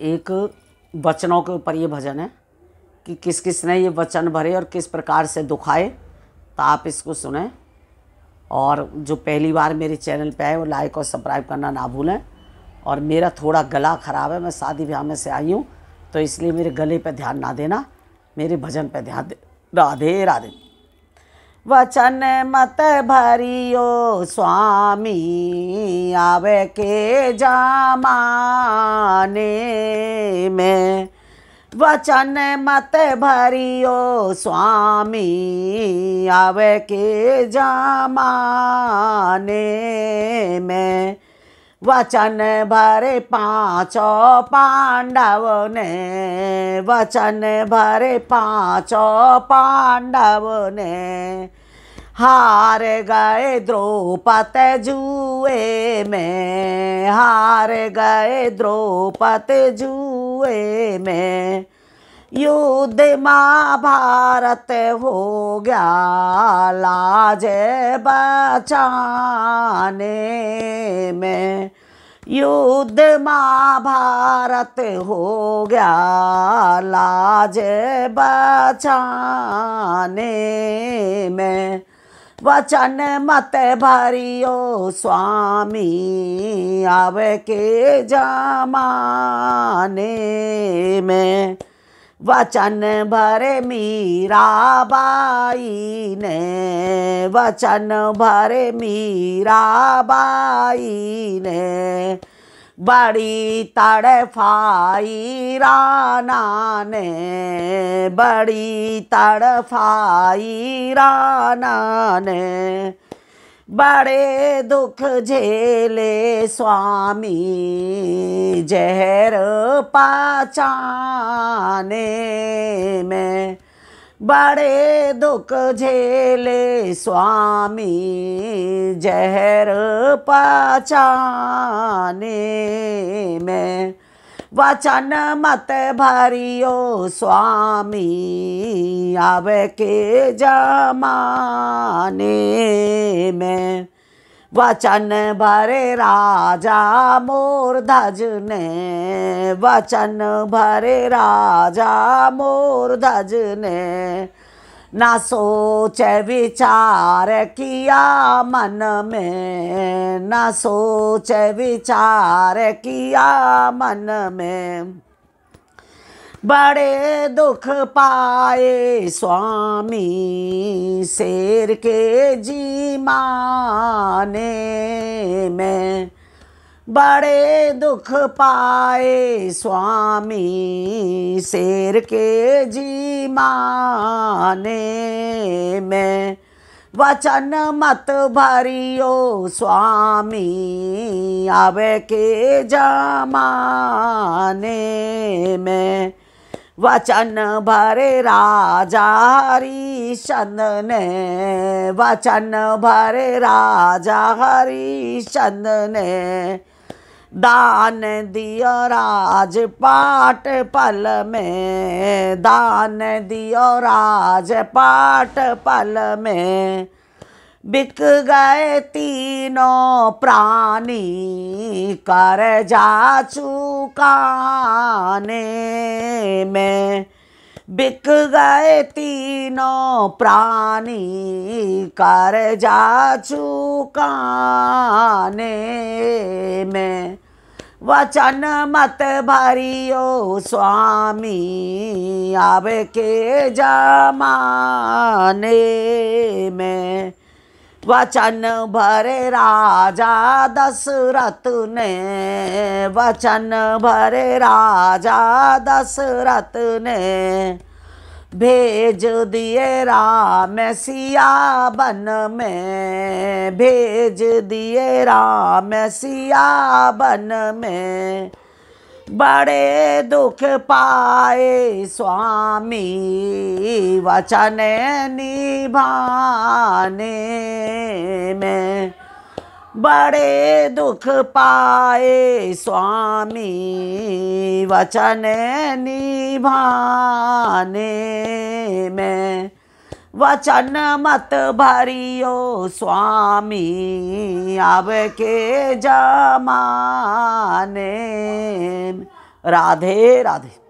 एक वचनों के ऊपर ये भजन है कि किस किस ने ये वचन भरे और किस प्रकार से दुखाए तो आप इसको सुने और जो पहली बार मेरे चैनल पे आए वो लाइक और सब्सक्राइब करना ना भूलें और मेरा थोड़ा गला ख़राब है मैं शादी ब्याह में से आई हूँ तो इसलिए मेरे गले पे ध्यान ना देना मेरे भजन पे ध्यान दे राधे राधे वचन मत भरियो स्वामी आवे के जामाने में वचन मत भरियो स्वामी आवे के जामाने में वचन भरे पाँचों पांडव ने वचन भरे पाँचों पांडव ने हार गए द्रौपद जुए में हार गए द्रौपद जुए में युद्ध महाभारत हो गया लाज बचाने में युद्ध महाभारत हो गया लाज बचाने में वचन मत भरियो स्वामी आवे के जमाने में वचन भर मीराबाई ने वचन भर मीराबाई ने बड़ी तड़फाई राना ने बड़ी तड़फाई राना ने बड़े दुख झेले स्वामी जहर पाचाने में बड़े दुख झेले स्वामी जहर पाचाने वचन मत भरियो स्वामी अब के जमाने में वचन भरे राजा मोर धज ने वचन भरे राजा मोर धज ने ना सोच विचार किया मन में ना सोच विचार किया मन में बड़े दुख पाए स्वामी शेर के जी माने में बड़े दुख पाए स्वामी शेर के जी माने में वचन मत भरियो स्वामी आवे के जमाने में वचन भरे राजा हरिचंद ने वचन भरे राजा हरिचंद ने दान दियो राज पाठ पल में दान दियो राज पाठ पल में बिक गए तीनों प्राणी कर जा चुकाने में बिक गए तीनों प्राणी कर जा चुकाने में वचन मत भरियो स्वामी अब के जमाने में वचन भरे राजा दशरथ ने वचन भरे राजा दशरथ ने भेज दिए राम सिया बन में भेज दिए राम सिया बन में बड़े दुख पाए स्वामी वचन निभाने में बड़े दुख पाए स्वामी वचन निभाने में वचन मत भरियो स्वामी अब के जमाने राधे राधे